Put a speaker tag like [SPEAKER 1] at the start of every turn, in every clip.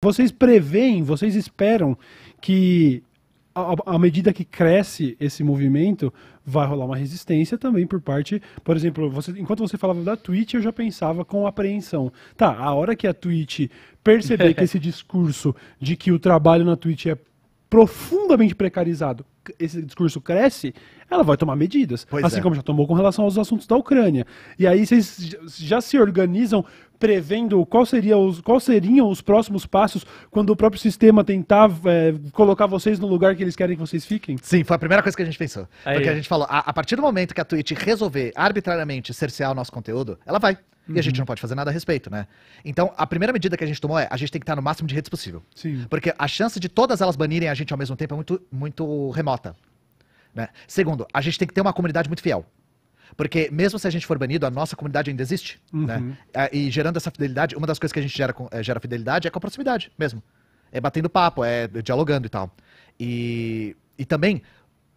[SPEAKER 1] Vocês preveem, vocês esperam que à medida que cresce esse movimento, vai rolar uma resistência também por parte, por exemplo, você, enquanto você falava da Twitch, eu já pensava com apreensão. Tá, a hora que a Twitch perceber que esse discurso de que o trabalho na Twitch é profundamente precarizado esse discurso cresce, ela vai tomar medidas. Pois assim é. como já tomou com relação aos assuntos da Ucrânia. E aí vocês já se organizam prevendo qual seria os, qual seriam os próximos passos quando o próprio sistema tentar é, colocar vocês no lugar que eles querem que vocês fiquem? Sim, foi a primeira coisa que a gente pensou. Aí. Porque a gente
[SPEAKER 2] falou, a, a, partir do momento que a Twitch resolver arbitrariamente cercear o nosso conteúdo, ela vai. Uhum. E a uhum. gente não pode fazer nada a respeito, né? Então, a primeira medida que a gente tomou é a gente tem que estar no máximo de redes possível. Sim. Porque a chance de todas elas banirem a gente ao mesmo tempo é muito, muito remota. Né? Segundo, a gente tem que ter uma comunidade muito fiel. Porque mesmo se a gente for banido, a nossa comunidade ainda existe. Né? Uhum. Né? E gerando essa fidelidade, uma das coisas que a gente gera, é, gera fidelidade é com a proximidade mesmo. É batendo papo, é dialogando e tal. E, e também,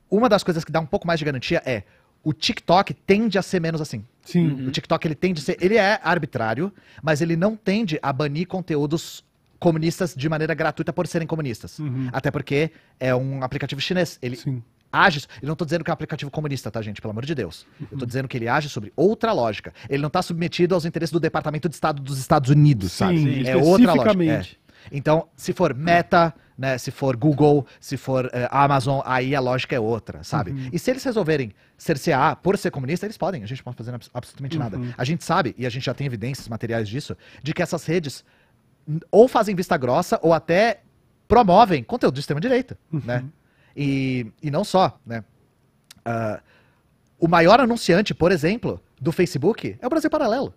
[SPEAKER 2] uma das coisas que dá um pouco mais de garantia é o TikTok tende a ser menos assim. Sim. Uhum. O TikTok ele tende a ser, ele é arbitrário, mas ele não tende a banir conteúdos comunistas de maneira gratuita por serem comunistas. Uhum. Até porque é um aplicativo chinês. Ele Sim. age. Eu não estou dizendo que é um aplicativo comunista, tá, gente? Pelo amor de Deus. Uhum. Eu tô uhum. dizendo que ele age sobre outra lógica. Ele não está submetido aos interesses do Departamento de Estado dos Estados Unidos, Sim, sabe? É outra lógica. É. Então, se for meta. Né, se for Google, se for eh, Amazon, aí a lógica é outra, sabe? Uhum. E se eles resolverem cercear por ser comunista, eles podem, a gente não pode fazer abs absolutamente uhum. nada. A gente sabe, e a gente já tem evidências materiais disso, de que essas redes ou fazem vista grossa ou até promovem conteúdo de extrema-direita, uhum. né? E, e não só, né? Uh, o maior anunciante, por exemplo, do Facebook é o Brasil Paralelo.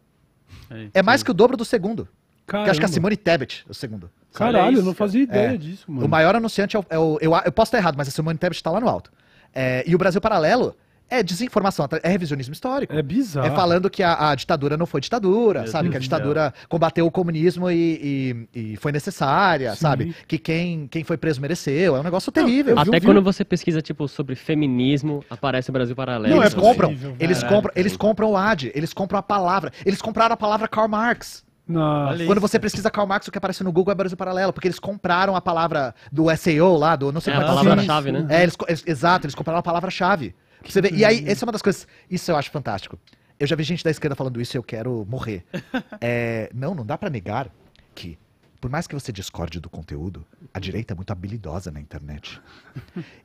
[SPEAKER 2] é, é mais que o dobro do segundo. Que acho que é a Simone Tebet, o segundo. É Caralho, eu não fazia é. ideia é. disso, mano. O maior anunciante é o, é o eu, eu, posso estar errado, mas a Simone Tebet está lá no alto. É, e o Brasil Paralelo é desinformação, é revisionismo histórico. É bizarro. É falando que a, a ditadura não foi ditadura, é sabe? Que a ditadura combateu o comunismo e, e, e foi necessária, Sim. sabe? Que quem, quem foi preso mereceu. É um negócio não, terrível. Até quando
[SPEAKER 1] você pesquisa, tipo, sobre
[SPEAKER 2] feminismo, aparece o Brasil Paralelo. Não, é é eles compram. Terrível, eles compram, eles compram o AD, eles compram a palavra. Eles compraram a palavra Karl Marx. Nossa. Quando você pesquisa Karl Marx, o que aparece no Google é Brasil Paralelo, porque eles compraram a palavra do SEO lá, do não sei é, como é a palavra-chave, né? É, eles, eles, exato, eles compraram a palavra-chave. Você vê, e aí, essa é uma das coisas. Isso eu acho fantástico. Eu já vi gente da esquerda falando isso e eu quero morrer. É, não, não dá para negar que por mais que você discorde do conteúdo, a direita é muito habilidosa na internet.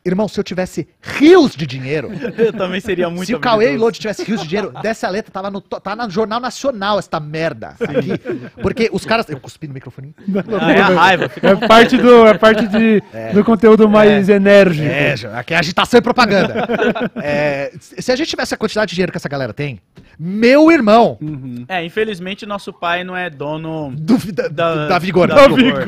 [SPEAKER 2] Irmão, se eu tivesse rios de dinheiro. eu também seria muito Se o Cauê e Lodi tivesse rios de dinheiro, dessa letra tava tá no, tá no Jornal Nacional esta merda. Aqui, porque os caras. Eu cuspi no microfone. Não, não, ah, é não, é a raiva. É parte do, é parte de, é, do
[SPEAKER 1] conteúdo mais é, enérgico. É,
[SPEAKER 2] aqui é agitação e
[SPEAKER 1] propaganda.
[SPEAKER 2] É, se a gente tivesse a quantidade de dinheiro que essa galera tem, meu irmão.
[SPEAKER 1] Uhum. É, infelizmente nosso pai não é dono do, da, da, da, Vigor. Da, da vigor.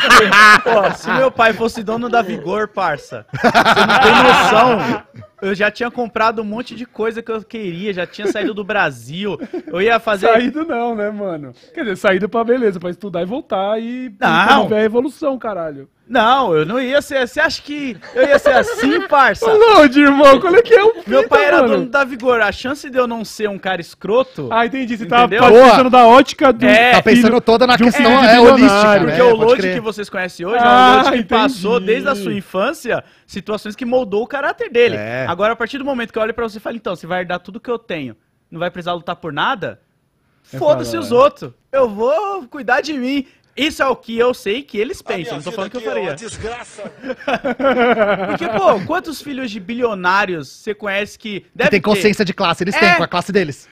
[SPEAKER 1] Pô, se meu pai fosse dono da Vigor, parça, você não tem noção eu já tinha comprado um monte de coisa que eu queria, já tinha saído do Brasil. Eu ia fazer. Saído não, né, mano? Quer dizer, saído pra beleza, pra estudar e voltar e. Não! Ver a evolução, caralho. Não, eu não ia ser. Você acha que eu ia ser assim, parça? Load, irmão, qual é que é o Meu pai era mano? dono da Vigor. A chance de eu não ser um cara escroto. Ah, entendi. Você tava tá pensando da ótica do. É, tá pensando toda na questão um é, holística. Porque né? o Load que vocês conhecem hoje é ah, é um Load que entendi. passou desde a sua infância situações que moldou o caráter dele. É. É. Agora, a partir do momento que eu olho pra você e falo, então, você vai herdar tudo que eu tenho, não vai precisar lutar por nada?
[SPEAKER 2] Foda-se os é. outros.
[SPEAKER 1] Eu vou cuidar de mim. Isso é o que eu sei que eles tá pensam. Não tô falando que eu faria. É desgraça. Porque, pô, quantos filhos de bilionários você conhece que. Deve que tem consciência de classe, eles é... têm, com a
[SPEAKER 2] classe deles.